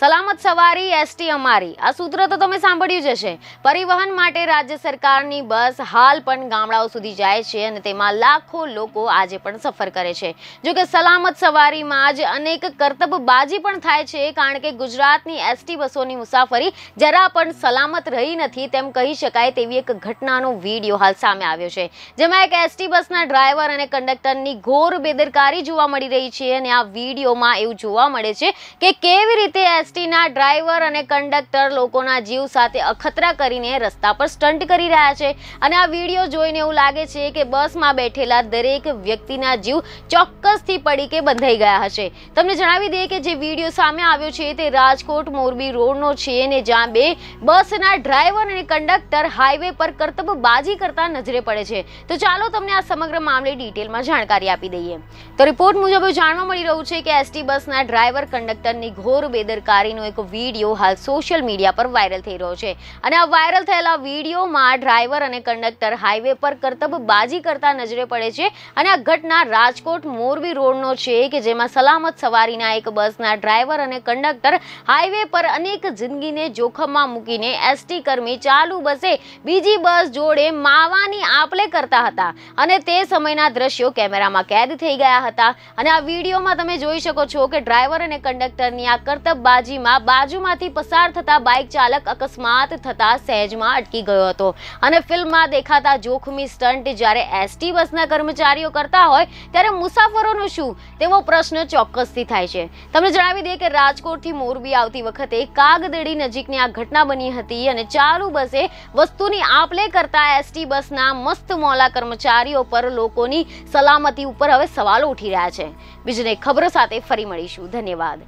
સલામત સવારી એસટી અમારી આ સૂત્ર તો તમે સાંભળ્યું જ હશે પરિવહન માટે રાજ્ય સરકારની બસ હાલ પણ ગામડાઓ સુધી જાય છે અને તેમાં લાખો લોકો આજે પણ સફર કરે છે જો કે સલામત સવારીમાં આજે અનેક કરતબબાજી પણ થાય છે કારણ કે ગુજરાતની એસટી બસોની મુસાફરી જરા પણ સલામત રહી નથી તેમ કહી શકાય તેવી એક ઘટનાનો વિડીયો હાલ સામે આવ્યો છે જેમાં એક એસટી બસના ડ્રાઈવર અને કંડક્ટરની ઘોર બેદરકારી જોવા મળી રહી છે અને આ વિડીયોમાં એવું જોવા મળે છે કે કેવી રીતે એસટીના ડ્રાઈવર અને કંડક્ટર લોકોના જીવ સાથે અખતરા કરીને રસ્તા પર સ્ટન્ટ કરી રહ્યા છે અને આ વિડીયો જોઈને એવું લાગે છે કે બસમાં બેઠેલા દરેક વ્યક્તિના જીવ ચોક્કસથી પડી કે બંધાઈ ગયા હશે તમને જણાવી દઈએ કે જે વિડીયો સામે આવ્યો છે તે રાજકોટ મોરબી રોડનો છે અને જ્યાં બે બસના ડ્રાઈવર અને કંડક્ટર હાઈવે પર કરતબબાજી કરતા નજરે પડે છે તો ચાલો તમને આ સમગ્ર મામલે ડિટેલમાં જાણકારી આપી દઈએ તો રિપોર્ટ મુજબ જાણવા મળી રહ્યું છે કે એસટી બસના ડ્રાઈવર કંડક્ટરની ઘોર બેદરકાર બેદરકારીનો એક વિડીયો હાલ સોશિયલ મીડિયા પર વાયરલ થઈ રહ્યો છે અને આ વાયરલ થયેલા વિડીયોમાં ડ્રાઈવર અને કંડક્ટર હાઈવે પર કરતબબાજી કરતા નજરે પડે છે અને આ ઘટના રાજકોટ મોરબી રોડનો છે કે જેમાં સલામત સવારીના એક બસના ડ્રાઈવર અને કંડક્ટર હાઈવે પર અનેક જિંદગીને જોખમમાં મૂકીને એસટી કર્મી ચાલુ બસે બીજી બસ જોડે માવાની આપલે કરતા હતા અને તે સમયના દ્રશ્યો કેમેરામાં કેદ થઈ ગયા હતા અને આ વિડીયોમાં તમે જોઈ શકો છો કે ડ્રાઈવર અને કંડક્ટરની આ કરતબબાજી અંબાજીમાં બાજુમાંથી પસાર થતા બાઇક ચાલક અકસ્માત થતા સહેજમાં અટકી ગયો હતો અને ફિલ્મમાં દેખાતા જોખમી સ્ટન્ટ જ્યારે એસટી બસના કર્મચારીઓ કરતા હોય ત્યારે મુસાફરોનું શું તેવો પ્રશ્ન ચોક્કસથી થાય છે તમને જણાવી દઈએ કે રાજકોટથી મોરબી આવતી વખતે કાગદેડી નજીકની આ ઘટના બની હતી અને ચાલુ બસે વસ્તુની આપલે કરતા એસટી બસના મસ્ત મોલા કર્મચારીઓ પર લોકોની સલામતી ઉપર હવે સવાલો ઉઠી રહ્યા છે બીજને ખબરો સાથે ફરી મળીશું ધન્યવાદ